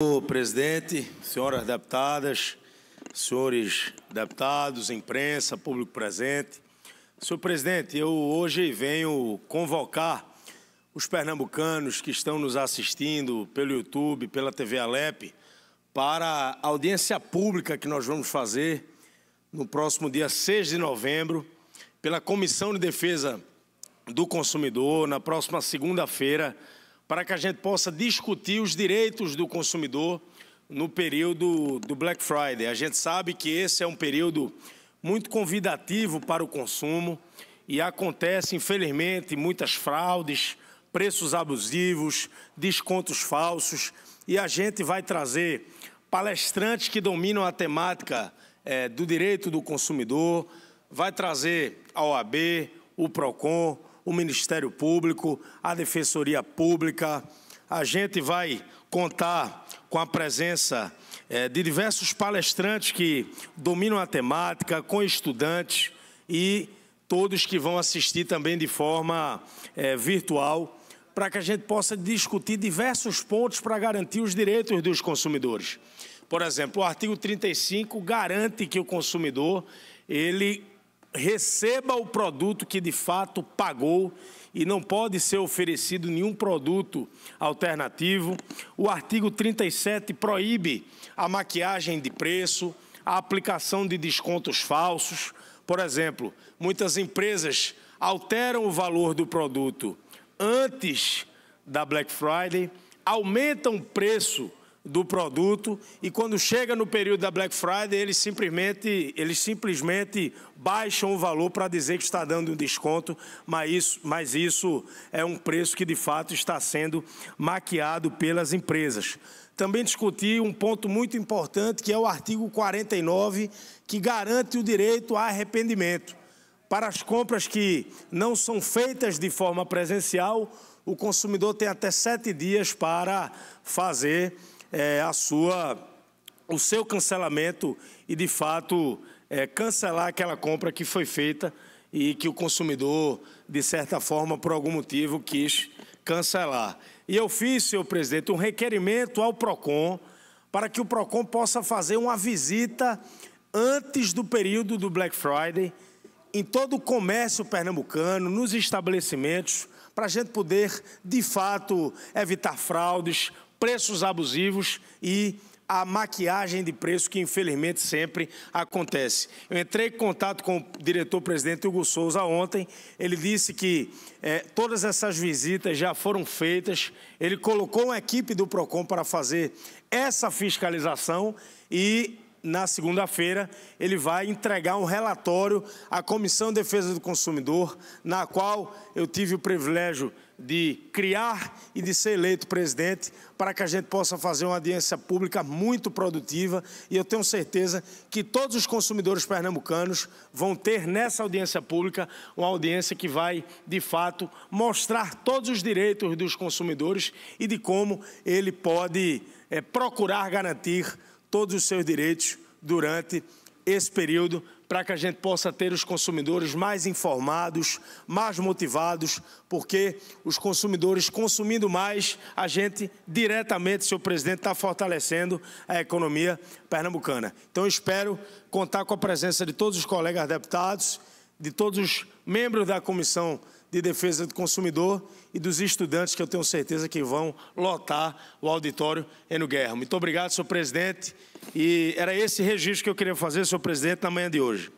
Senhor presidente, senhoras deputadas, senhores deputados, imprensa, público presente. Senhor presidente, eu hoje venho convocar os pernambucanos que estão nos assistindo pelo YouTube, pela TV Alep, para a audiência pública que nós vamos fazer no próximo dia 6 de novembro, pela Comissão de Defesa do Consumidor, na próxima segunda-feira, para que a gente possa discutir os direitos do consumidor no período do Black Friday. A gente sabe que esse é um período muito convidativo para o consumo e acontece, infelizmente, muitas fraudes, preços abusivos, descontos falsos e a gente vai trazer palestrantes que dominam a temática é, do direito do consumidor, vai trazer a OAB, o PROCON, o Ministério Público, a Defensoria Pública. A gente vai contar com a presença é, de diversos palestrantes que dominam a temática, com estudantes e todos que vão assistir também de forma é, virtual, para que a gente possa discutir diversos pontos para garantir os direitos dos consumidores. Por exemplo, o artigo 35 garante que o consumidor ele receba o produto que de fato pagou e não pode ser oferecido nenhum produto alternativo. O artigo 37 proíbe a maquiagem de preço, a aplicação de descontos falsos. Por exemplo, muitas empresas alteram o valor do produto antes da Black Friday, aumentam o preço do produto e quando chega no período da Black Friday, eles simplesmente, eles simplesmente baixam o valor para dizer que está dando um desconto, mas isso, mas isso é um preço que de fato está sendo maquiado pelas empresas. Também discuti um ponto muito importante que é o artigo 49, que garante o direito a arrependimento. Para as compras que não são feitas de forma presencial, o consumidor tem até sete dias para fazer é, a sua, o seu cancelamento e, de fato, é, cancelar aquela compra que foi feita e que o consumidor, de certa forma, por algum motivo, quis cancelar. E eu fiz, senhor presidente, um requerimento ao PROCON para que o PROCON possa fazer uma visita antes do período do Black Friday em todo o comércio pernambucano, nos estabelecimentos, para a gente poder, de fato, evitar fraudes, preços abusivos e a maquiagem de preço que infelizmente sempre acontece. Eu entrei em contato com o diretor-presidente Hugo Souza ontem, ele disse que eh, todas essas visitas já foram feitas, ele colocou uma equipe do PROCON para fazer essa fiscalização e na segunda-feira, ele vai entregar um relatório à Comissão de Defesa do Consumidor, na qual eu tive o privilégio de criar e de ser eleito presidente, para que a gente possa fazer uma audiência pública muito produtiva. E eu tenho certeza que todos os consumidores pernambucanos vão ter nessa audiência pública uma audiência que vai, de fato, mostrar todos os direitos dos consumidores e de como ele pode é, procurar garantir todos os seus direitos durante esse período para que a gente possa ter os consumidores mais informados, mais motivados, porque os consumidores consumindo mais, a gente diretamente, senhor presidente, está fortalecendo a economia pernambucana. Então, espero contar com a presença de todos os colegas deputados de todos os membros da Comissão de Defesa do Consumidor e dos estudantes que eu tenho certeza que vão lotar o auditório Eno Guerra. Muito obrigado, senhor presidente. E era esse registro que eu queria fazer, senhor presidente, na manhã de hoje.